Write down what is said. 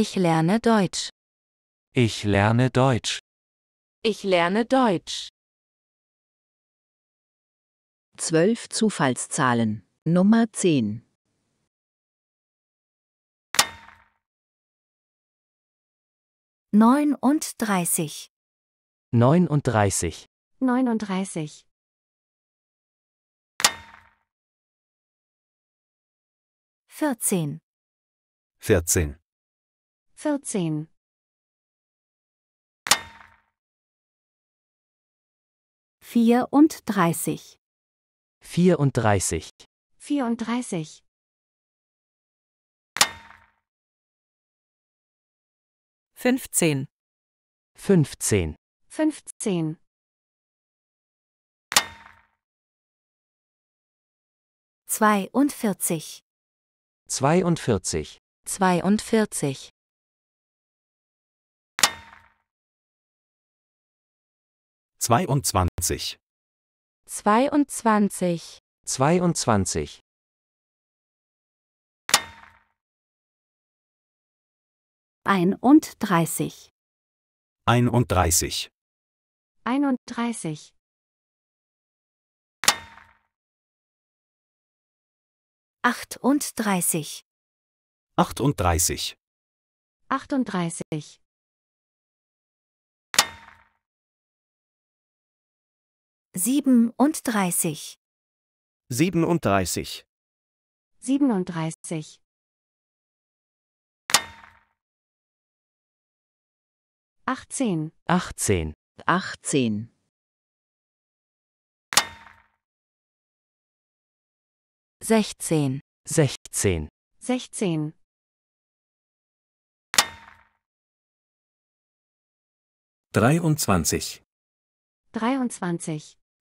Ich lerne Deutsch. Ich lerne Deutsch. Ich lerne Deutsch. Zwölf Zufallszahlen. Nummer 10. Neununddreißig. Neununddreißig. Neununddreißig. Vierzehn. Vierzehn. 14. Vierunddreißig. Vierunddreißig. Vierunddreißig. Fünfzehn. Fünfzehn. Fünfzehn. Zweiundvierzig. Zweiundvierzig. Zweiundvierzig. 22 22 22 31 31 31 38 38 38 37 37 37 18 18 18 16 16 16 23 23